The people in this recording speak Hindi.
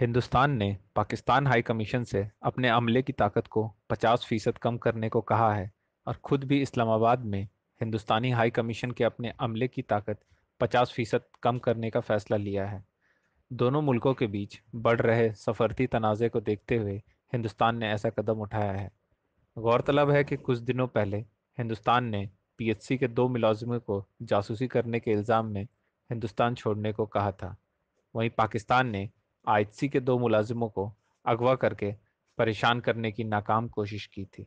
हिंदुस्तान ने पाकिस्तान हाई कमीशन से अपने अमले की ताकत को 50 फीसद कम करने को कहा है और खुद भी इस्लामाबाद में हिंदुस्तानी हाई कमीशन के अपने अमले की ताकत 50 फीसद कम करने का फैसला लिया है दोनों मुल्कों के बीच बढ़ रहे सफरती तनाज़े को देखते हुए हिंदुस्तान ने ऐसा कदम उठाया है गौरतलब है कि कुछ दिनों पहले हिंदुस्तान ने पीएचसी के दो मुलाजमों को जासूसी करने के इल्ज़ाम में हिंदुस्तान छोड़ने को कहा था वहीं पाकिस्तान ने आई के दो मुलाजिमों को अगवा करके परेशान करने की नाकाम कोशिश की थी